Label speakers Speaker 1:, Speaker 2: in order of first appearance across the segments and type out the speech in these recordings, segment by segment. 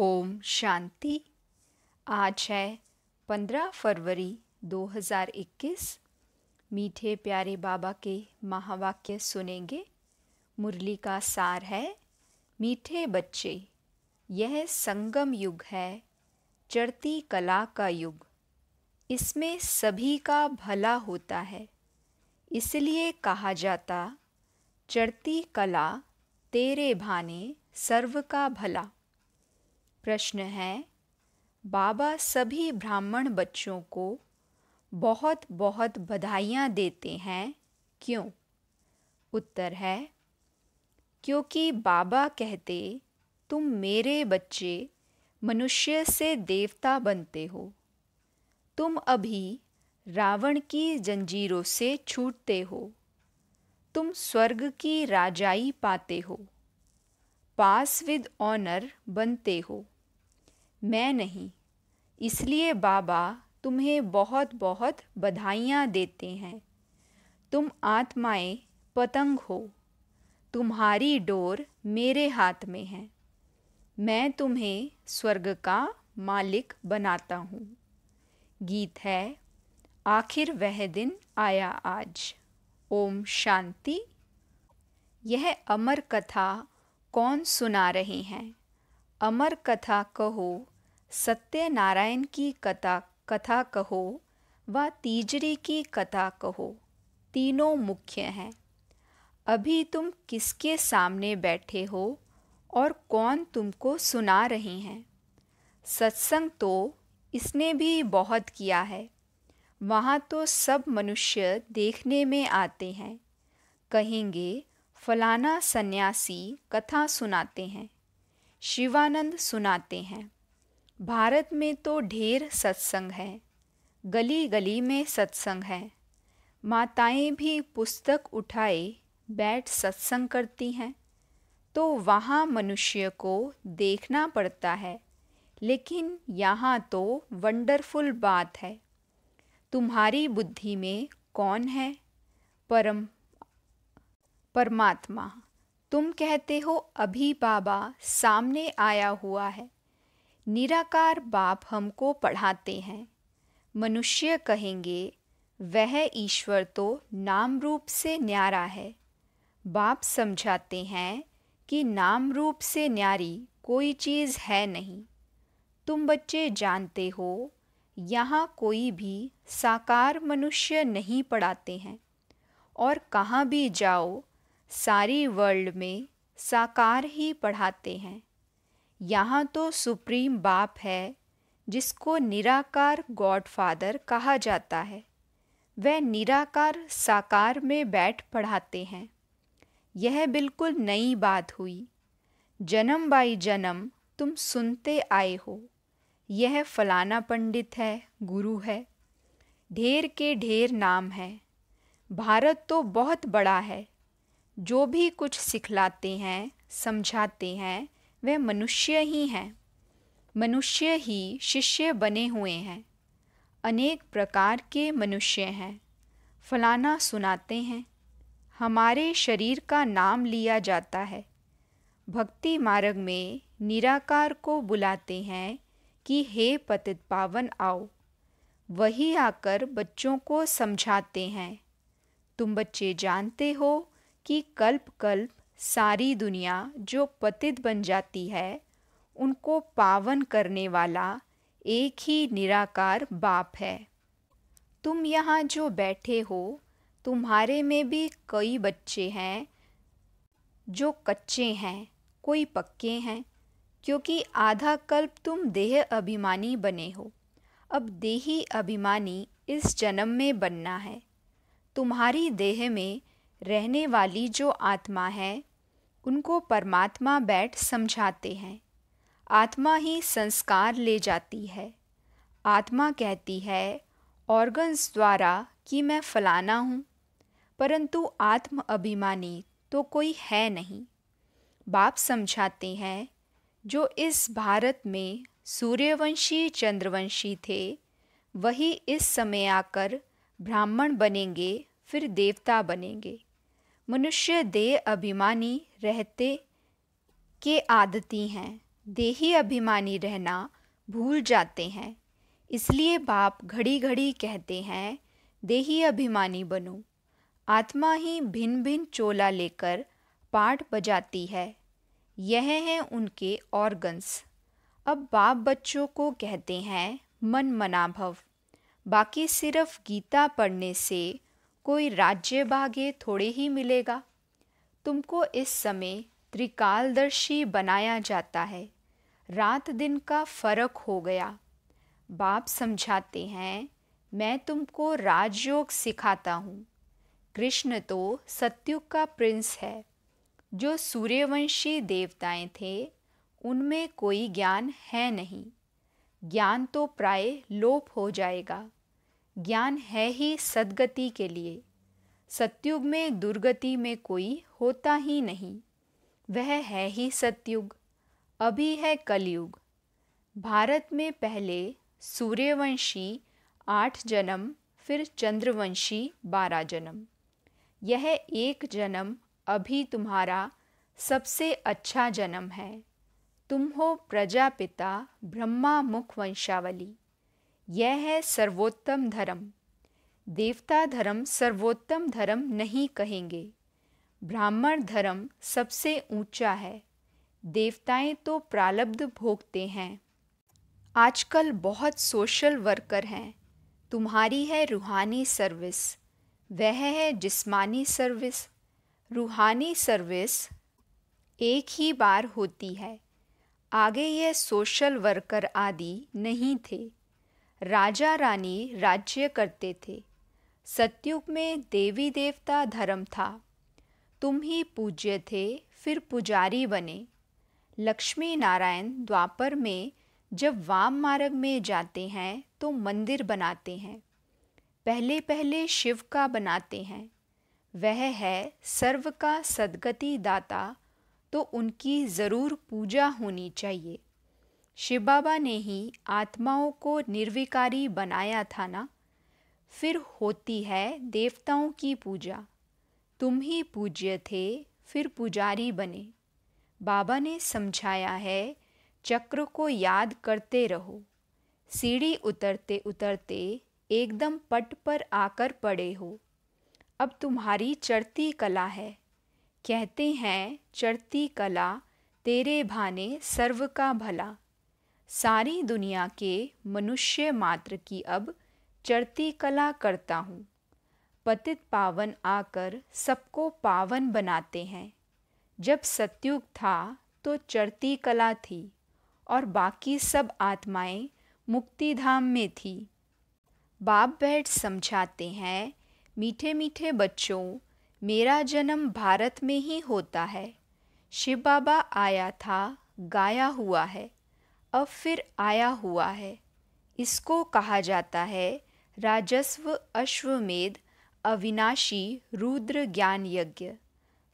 Speaker 1: ओम शांति आज है 15 फरवरी 2021 मीठे प्यारे बाबा के महावाक्य सुनेंगे मुरली का सार है मीठे बच्चे यह संगम युग है चढ़ती कला का युग इसमें सभी का भला होता है इसलिए कहा जाता चढ़ती कला तेरे भाने सर्व का भला प्रश्न है बाबा सभी ब्राह्मण बच्चों को बहुत बहुत बधाइयाँ देते हैं क्यों उत्तर है क्योंकि बाबा कहते तुम मेरे बच्चे मनुष्य से देवता बनते हो तुम अभी रावण की जंजीरों से छूटते हो तुम स्वर्ग की राजाई पाते हो पास विद ऑनर बनते हो मैं नहीं इसलिए बाबा तुम्हें बहुत बहुत बधाइयाँ देते हैं तुम आत्माएं पतंग हो तुम्हारी डोर मेरे हाथ में है मैं तुम्हें स्वर्ग का मालिक बनाता हूँ गीत है आखिर वह दिन आया आज ओम शांति यह अमर कथा कौन सुना रहे हैं अमर कथा कहो सत्यनारायण की कथा कथा कहो व तीजरी की कथा कहो तीनों मुख्य हैं अभी तुम किसके सामने बैठे हो और कौन तुमको सुना रहे हैं सत्संग तो इसने भी बहुत किया है वहाँ तो सब मनुष्य देखने में आते हैं कहेंगे फलाना सन्यासी कथा सुनाते हैं शिवानंद सुनाते हैं भारत में तो ढेर सत्संग है गली गली में सत्संग है माताएं भी पुस्तक उठाए बैठ सत्संग करती हैं तो वहाँ मनुष्य को देखना पड़ता है लेकिन यहाँ तो वंडरफुल बात है तुम्हारी बुद्धि में कौन है परम परमात्मा तुम कहते हो अभी बाबा सामने आया हुआ है निराकार बाप हमको पढ़ाते हैं मनुष्य कहेंगे वह ईश्वर तो नाम रूप से न्यारा है बाप समझाते हैं कि नाम रूप से न्यारी कोई चीज़ है नहीं तुम बच्चे जानते हो यहाँ कोई भी साकार मनुष्य नहीं पढ़ाते हैं और कहाँ भी जाओ सारी वर्ल्ड में साकार ही पढ़ाते हैं यहाँ तो सुप्रीम बाप है जिसको निराकार गॉडफादर कहा जाता है वह निराकार साकार में बैठ पढ़ाते हैं यह बिल्कुल नई बात हुई जन्म बाई जन्म तुम सुनते आए हो यह फलाना पंडित है गुरु है ढेर के ढेर नाम है भारत तो बहुत बड़ा है जो भी कुछ सिखलाते हैं समझाते हैं वह मनुष्य ही हैं मनुष्य ही शिष्य बने हुए हैं अनेक प्रकार के मनुष्य हैं फलाना सुनाते हैं हमारे शरीर का नाम लिया जाता है भक्ति मार्ग में निराकार को बुलाते हैं कि हे पतित पावन आओ वही आकर बच्चों को समझाते हैं तुम बच्चे जानते हो कि कल्प कल्प सारी दुनिया जो पतित बन जाती है उनको पावन करने वाला एक ही निराकार बाप है तुम यहाँ जो बैठे हो तुम्हारे में भी कई बच्चे हैं जो कच्चे हैं कोई पक्के हैं क्योंकि आधा कल्प तुम देह अभिमानी बने हो अब देही अभिमानी इस जन्म में बनना है तुम्हारी देह में रहने वाली जो आत्मा है उनको परमात्मा बैठ समझाते हैं आत्मा ही संस्कार ले जाती है आत्मा कहती है ऑर्गन्स द्वारा कि मैं फलाना हूँ परंतु आत्म अभिमानी तो कोई है नहीं बाप समझाते हैं जो इस भारत में सूर्यवंशी चंद्रवंशी थे वही इस समय आकर ब्राह्मण बनेंगे फिर देवता बनेंगे मनुष्य देह अभिमानी रहते के आदती हैं देही अभिमानी रहना भूल जाते हैं इसलिए बाप घड़ी घड़ी कहते हैं देही अभिमानी बनो आत्मा ही भिन्न भिन्न चोला लेकर पाठ बजाती है यह हैं उनके ऑर्गन्स अब बाप बच्चों को कहते हैं मन मनाभव बाकी सिर्फ गीता पढ़ने से कोई राज्य भाग्य थोड़े ही मिलेगा तुमको इस समय त्रिकालदर्शी बनाया जाता है रात दिन का फर्क हो गया बाप समझाते हैं मैं तुमको राजयोग सिखाता हूँ कृष्ण तो सत्युग का प्रिंस है जो सूर्यवंशी देवताएं थे उनमें कोई ज्ञान है नहीं ज्ञान तो प्राय लोप हो जाएगा ज्ञान है ही सदगति के लिए सत्युग में दुर्गति में कोई होता ही नहीं वह है ही सत्युग अभी है कलयुग भारत में पहले सूर्यवंशी आठ जन्म फिर चंद्रवंशी बारह जन्म यह एक जन्म अभी तुम्हारा सबसे अच्छा जन्म है तुम हो प्रजापिता ब्रह्मा मुख वंशावली यह है सर्वोत्तम धर्म देवता धर्म सर्वोत्तम धर्म नहीं कहेंगे ब्राह्मण धर्म सबसे ऊंचा है देवताएं तो प्रालब्ध भोगते हैं आजकल बहुत सोशल वर्कर हैं तुम्हारी है रूहानी सर्विस वह है जिस्मानी सर्विस रूहानी सर्विस एक ही बार होती है आगे यह सोशल वर्कर आदि नहीं थे राजा रानी राज्य करते थे सत्युग में देवी देवता धर्म था तुम ही पूज्य थे फिर पुजारी बने लक्ष्मी नारायण द्वापर में जब वाम मार्ग में जाते हैं तो मंदिर बनाते हैं पहले पहले शिव का बनाते हैं वह है सर्व का सदगति दाता तो उनकी ज़रूर पूजा होनी चाहिए शिव बाबा ने ही आत्माओं को निर्विकारी बनाया था ना फिर होती है देवताओं की पूजा तुम ही पूज्य थे फिर पुजारी बने बाबा ने समझाया है चक्र को याद करते रहो सीढ़ी उतरते उतरते एकदम पट पर आकर पड़े हो अब तुम्हारी चढ़ती कला है कहते हैं चढ़ती कला तेरे भाने सर्व का भला सारी दुनिया के मनुष्य मात्र की अब चढ़ती कला करता हूँ पतित पावन आकर सबको पावन बनाते हैं जब सत्युग था तो चढ़ती कला थी और बाकी सब आत्माएं मुक्तिधाम में थी बाप बैठ समझाते हैं मीठे मीठे बच्चों मेरा जन्म भारत में ही होता है शिव बाबा आया था गाया हुआ है अब फिर आया हुआ है इसको कहा जाता है राजस्व अश्वमेध अविनाशी रुद्र ज्ञान यज्ञ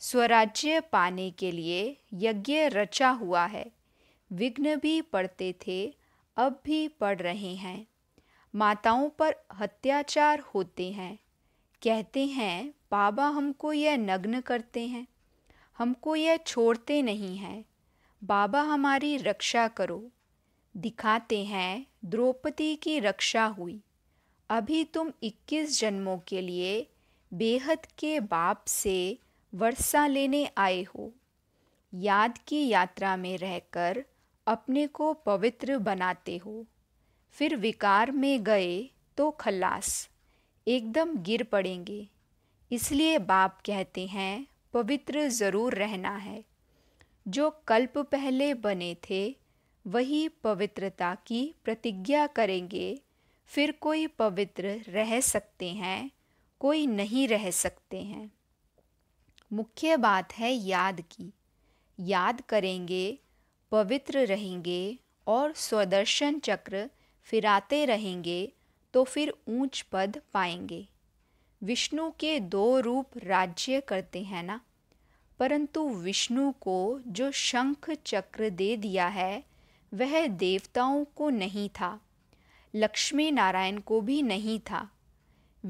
Speaker 1: स्वराज्य पाने के लिए यज्ञ रचा हुआ है विघ्न भी पढ़ते थे अब भी पढ़ रहे हैं माताओं पर अत्याचार होते हैं कहते हैं बाबा हमको यह नग्न करते हैं हमको यह छोड़ते नहीं हैं बाबा हमारी रक्षा करो दिखाते हैं द्रौपदी की रक्षा हुई अभी तुम 21 जन्मों के लिए बेहद के बाप से वर्षा लेने आए हो याद की यात्रा में रहकर अपने को पवित्र बनाते हो फिर विकार में गए तो खलास एकदम गिर पड़ेंगे इसलिए बाप कहते हैं पवित्र ज़रूर रहना है जो कल्प पहले बने थे वही पवित्रता की प्रतिज्ञा करेंगे फिर कोई पवित्र रह सकते हैं कोई नहीं रह सकते हैं मुख्य बात है याद की याद करेंगे पवित्र रहेंगे और स्वदर्शन चक्र फिराते रहेंगे तो फिर ऊंच पद पाएंगे विष्णु के दो रूप राज्य करते हैं ना परंतु विष्णु को जो शंख चक्र दे दिया है वह देवताओं को नहीं था लक्ष्मी नारायण को भी नहीं था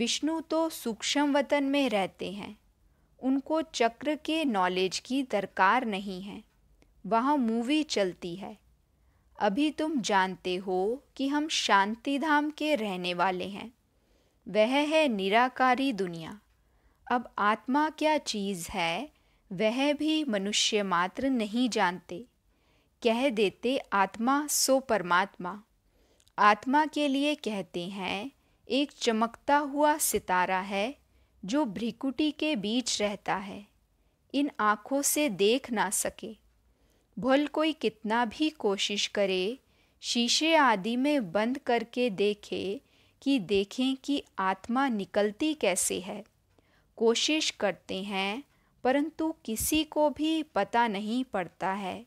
Speaker 1: विष्णु तो सूक्ष्म वतन में रहते हैं उनको चक्र के नॉलेज की दरकार नहीं है वहाँ मूवी चलती है अभी तुम जानते हो कि हम शांति धाम के रहने वाले हैं वह है निराकारी दुनिया अब आत्मा क्या चीज़ है वह भी मनुष्य मात्र नहीं जानते कह देते आत्मा सो परमात्मा आत्मा के लिए कहते हैं एक चमकता हुआ सितारा है जो भ्रिकुटी के बीच रहता है इन आँखों से देख ना सके भल कोई कितना भी कोशिश करे शीशे आदि में बंद करके देखे कि देखें कि आत्मा निकलती कैसे है कोशिश करते हैं परंतु किसी को भी पता नहीं पड़ता है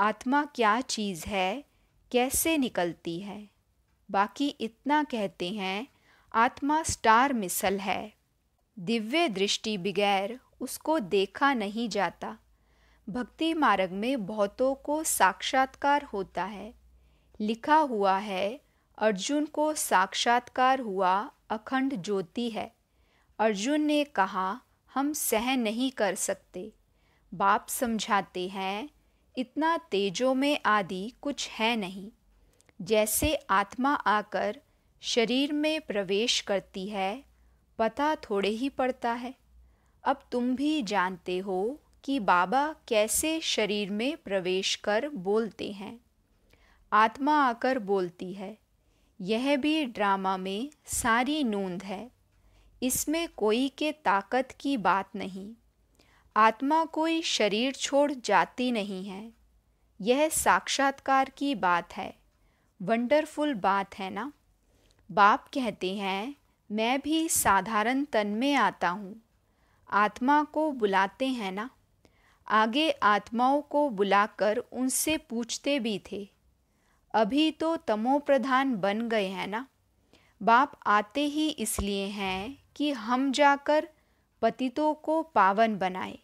Speaker 1: आत्मा क्या चीज़ है कैसे निकलती है बाकी इतना कहते हैं आत्मा स्टार मिसल है दिव्य दृष्टि बगैर उसको देखा नहीं जाता भक्ति मार्ग में बहुतों को साक्षात्कार होता है लिखा हुआ है अर्जुन को साक्षात्कार हुआ अखंड ज्योति है अर्जुन ने कहा हम सह नहीं कर सकते बाप समझाते हैं इतना तेजो में आदि कुछ है नहीं जैसे आत्मा आकर शरीर में प्रवेश करती है पता थोड़े ही पड़ता है अब तुम भी जानते हो कि बाबा कैसे शरीर में प्रवेश कर बोलते हैं आत्मा आकर बोलती है यह भी ड्रामा में सारी नूंद है इसमें कोई के ताकत की बात नहीं आत्मा कोई शरीर छोड़ जाती नहीं है यह साक्षात्कार की बात है वंडरफुल बात है ना बाप कहते हैं मैं भी साधारण तन में आता हूँ आत्मा को बुलाते हैं ना आगे आत्माओं को बुलाकर उनसे पूछते भी थे अभी तो तमोप्रधान बन गए हैं ना बाप आते ही इसलिए हैं कि हम जाकर पतितों को पावन बनाए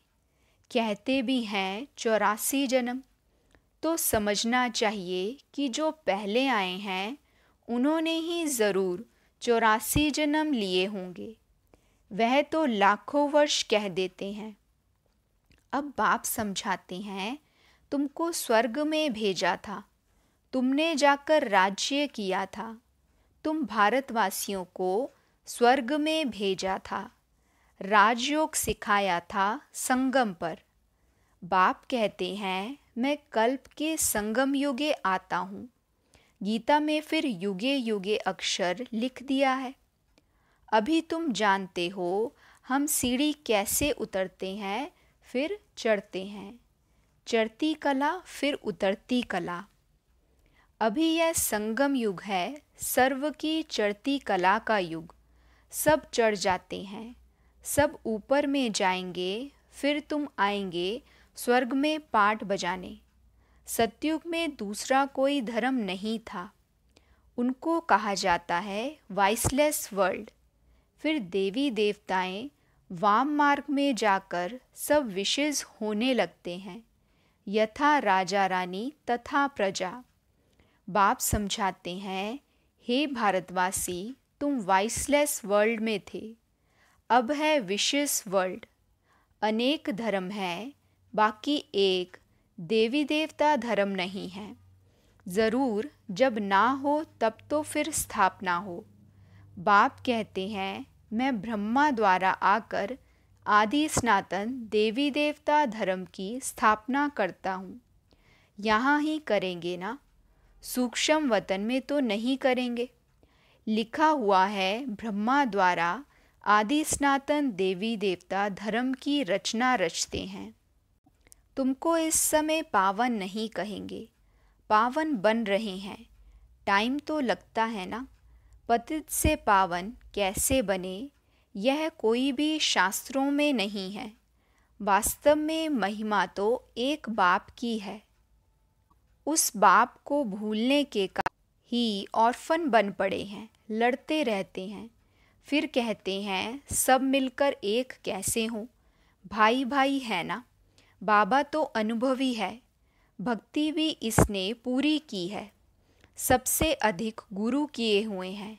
Speaker 1: कहते भी हैं चौरासी जन्म तो समझना चाहिए कि जो पहले आए हैं उन्होंने ही ज़रूर चौरासी जन्म लिए होंगे वह तो लाखों वर्ष कह देते हैं अब बाप समझाते हैं तुमको स्वर्ग में भेजा था तुमने जाकर राज्य किया था तुम भारतवासियों को स्वर्ग में भेजा था राजयोग सिखाया था संगम पर बाप कहते हैं मैं कल्प के संगम युगे आता हूँ गीता में फिर युगे युगे अक्षर लिख दिया है अभी तुम जानते हो हम सीढ़ी कैसे उतरते हैं फिर चढ़ते हैं चढ़ती कला फिर उतरती कला अभी यह संगम युग है सर्व की चढ़ती कला का युग सब चढ़ जाते हैं सब ऊपर में जाएंगे फिर तुम आएंगे स्वर्ग में पाठ बजाने सत्युग में दूसरा कोई धर्म नहीं था उनको कहा जाता है वाइसलेस वर्ल्ड फिर देवी देवताएं वाम मार्ग में जाकर सब विशेष होने लगते हैं यथा राजा रानी तथा प्रजा बाप समझाते हैं हे भारतवासी तुम वाइसलेस वर्ल्ड में थे अब है विशेष वर्ल्ड अनेक धर्म है बाकी एक देवी देवता धर्म नहीं है ज़रूर जब ना हो तब तो फिर स्थापना हो बाप कहते हैं मैं ब्रह्मा द्वारा आकर आदि स्नातन देवी देवता धर्म की स्थापना करता हूँ यहाँ ही करेंगे ना सूक्ष्म वतन में तो नहीं करेंगे लिखा हुआ है ब्रह्मा द्वारा आदि स्नातन देवी देवता धर्म की रचना रचते हैं तुमको इस समय पावन नहीं कहेंगे पावन बन रहे हैं टाइम तो लगता है ना पतित से पावन कैसे बने यह कोई भी शास्त्रों में नहीं है वास्तव में महिमा तो एक बाप की है उस बाप को भूलने के कारण ही ऑर्फन बन पड़े हैं लड़ते रहते हैं फिर कहते हैं सब मिलकर एक कैसे हों भाई भाई है ना बाबा तो अनुभवी है भक्ति भी इसने पूरी की है सबसे अधिक गुरु किए हुए हैं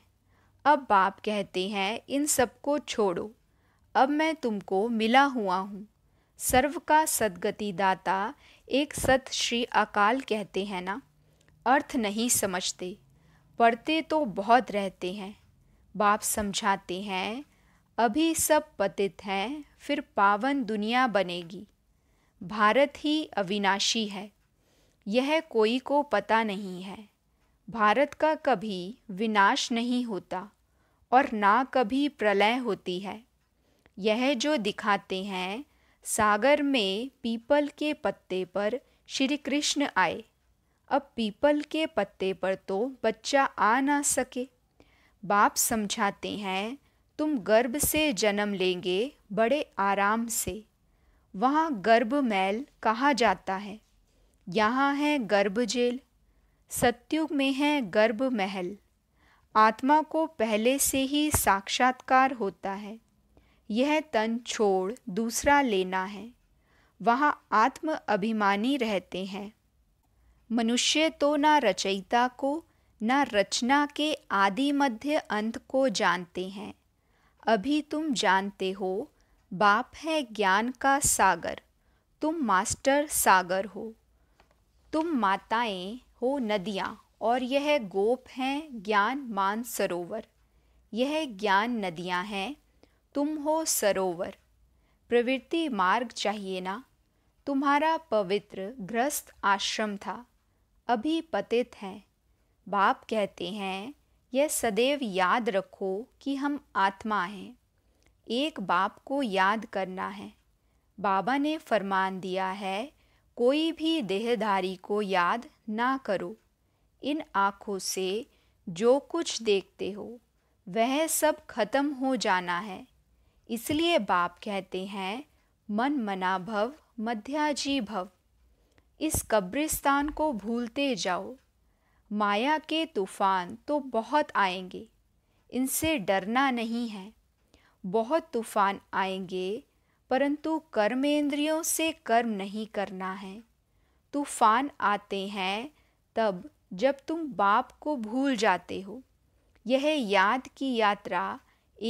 Speaker 1: अब बाप कहते हैं इन सबको छोड़ो अब मैं तुमको मिला हुआ हूँ सर्व का सदगति दाता एक सत श्री अकाल कहते हैं ना अर्थ नहीं समझते पढ़ते तो बहुत रहते हैं बाप समझाते हैं अभी सब पतित हैं फिर पावन दुनिया बनेगी भारत ही अविनाशी है यह कोई को पता नहीं है भारत का कभी विनाश नहीं होता और ना कभी प्रलय होती है यह जो दिखाते हैं सागर में पीपल के पत्ते पर श्री कृष्ण आए अब पीपल के पत्ते पर तो बच्चा आ ना सके बाप समझाते हैं तुम गर्भ से जन्म लेंगे बड़े आराम से वहाँ गर्भ मैल कहा जाता है यहाँ है गर्भ जेल सत्युग में है गर्भ महल आत्मा को पहले से ही साक्षात्कार होता है यह तन छोड़ दूसरा लेना है वहाँ आत्म अभिमानी रहते हैं मनुष्य तो ना रचयिता को न रचना के आदि मध्य अंत को जानते हैं अभी तुम जानते हो बाप है ज्ञान का सागर तुम मास्टर सागर हो तुम माताएं हो नदियाँ और यह गोप हैं ज्ञान मान सरोवर यह ज्ञान नदियाँ हैं तुम हो सरोवर प्रवृत्ति मार्ग चाहिए ना तुम्हारा पवित्र ग्रस्त आश्रम था अभी पतित हैं बाप कहते हैं यह सदैव याद रखो कि हम आत्मा हैं एक बाप को याद करना है बाबा ने फरमान दिया है कोई भी देहधारी को याद ना करो इन आँखों से जो कुछ देखते हो वह सब खत्म हो जाना है इसलिए बाप कहते हैं मन मना भव मध्याजी भव इस कब्रिस्तान को भूलते जाओ माया के तूफ़ान तो बहुत आएंगे इनसे डरना नहीं है बहुत तूफ़ान आएंगे परंतु कर्मेंद्रियों से कर्म नहीं करना है तूफ़ान आते हैं तब जब तुम बाप को भूल जाते हो यह याद की यात्रा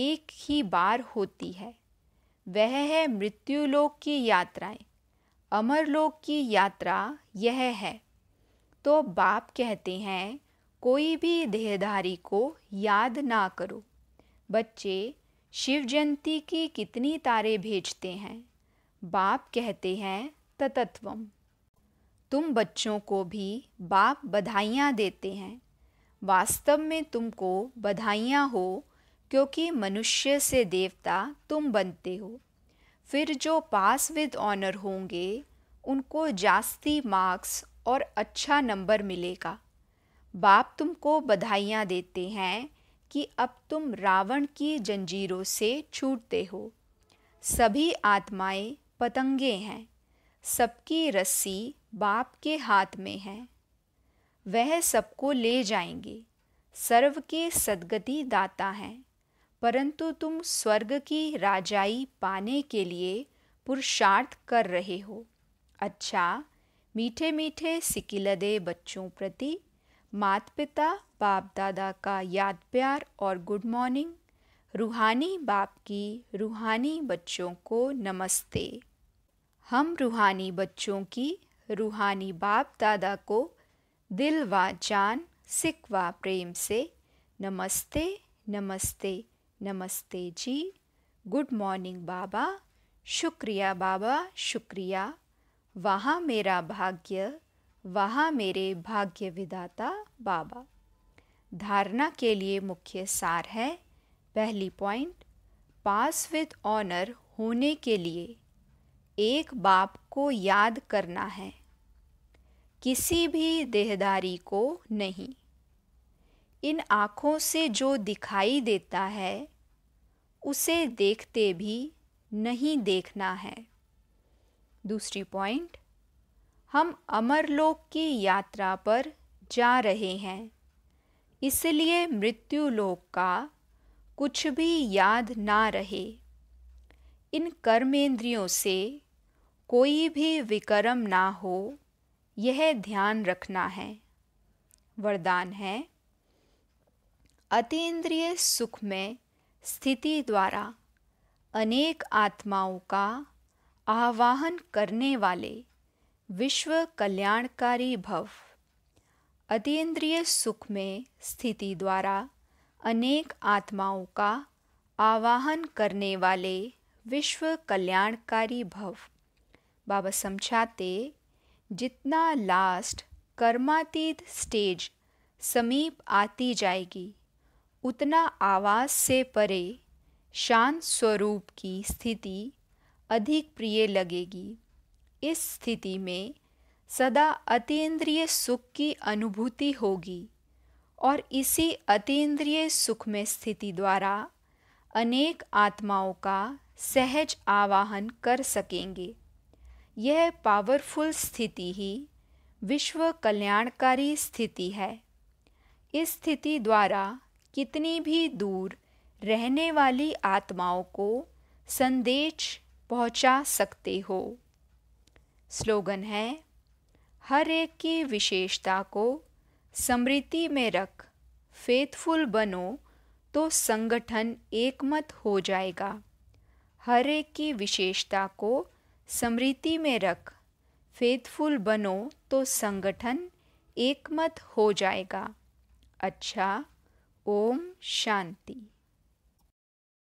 Speaker 1: एक ही बार होती है वह है मृत्युलोक की यात्राएं अमरलोक की यात्रा यह है तो बाप कहते हैं कोई भी देहधारी को याद ना करो बच्चे शिव जयंती की कितनी तारे भेजते हैं बाप कहते हैं ततत्वम तुम बच्चों को भी बाप बधाइयाँ देते हैं वास्तव में तुमको बधाइयाँ हो क्योंकि मनुष्य से देवता तुम बनते हो फिर जो पास विद ऑनर होंगे उनको जास्ती मार्क्स और अच्छा नंबर मिलेगा बाप तुमको बधाइयाँ देते हैं कि अब तुम रावण की जंजीरों से छूटते हो सभी आत्माएं पतंगे हैं सबकी रस्सी बाप के हाथ में है वह सबको ले जाएंगे सर्व के सदगति दाता हैं परंतु तुम स्वर्ग की राजाई पाने के लिए पुरुषार्थ कर रहे हो अच्छा मीठे मीठे सिकिलदे बच्चों प्रति मात पिता बाप दादा का याद प्यार और गुड मॉर्निंग रूहानी बाप की रूहानी बच्चों को नमस्ते हम रूहानी बच्चों की रूहानी बाप दादा को दिल व जान सिख व प्रेम से नमस्ते नमस्ते नमस्ते जी गुड मॉर्निंग बाबा शुक्रिया बाबा शुक्रिया वहाँ मेरा भाग्य वहाँ मेरे भाग्य विदाता बाबा धारणा के लिए मुख्य सार है पहली पॉइंट पास विद ऑनर होने के लिए एक बाप को याद करना है किसी भी देहदारी को नहीं इन आँखों से जो दिखाई देता है उसे देखते भी नहीं देखना है दूसरी पॉइंट हम अमरलोक की यात्रा पर जा रहे हैं इसलिए मृत्यु लोक का कुछ भी याद ना रहे इन कर्मेंद्रियों से कोई भी विक्रम ना हो यह ध्यान रखना है वरदान है अतीन्द्रिय सुख में स्थिति द्वारा अनेक आत्माओं का आह्वान करने वाले विश्व कल्याणकारी भव अतीन्द्रिय सुख में स्थिति द्वारा अनेक आत्माओं का आवाहन करने वाले विश्व कल्याणकारी भव बाबा समझाते जितना लास्ट कर्मातीत स्टेज समीप आती जाएगी उतना आवाज से परे शांत स्वरूप की स्थिति अधिक प्रिय लगेगी इस स्थिति में सदा अतीन्द्रिय सुख की अनुभूति होगी और इसी अतीन्द्रिय सुख में स्थिति द्वारा अनेक आत्माओं का सहज आवाहन कर सकेंगे यह पावरफुल स्थिति ही विश्व कल्याणकारी स्थिति है इस स्थिति द्वारा कितनी भी दूर रहने वाली आत्माओं को संदेश पहुंचा सकते हो स्लोगन है हर एक की विशेषता को समृद्धि में रख फेथफुल बनो तो संगठन एकमत हो जाएगा हर एक की विशेषता को समृद्धि में रख फेथफुल बनो तो संगठन एकमत हो जाएगा अच्छा ओम शांति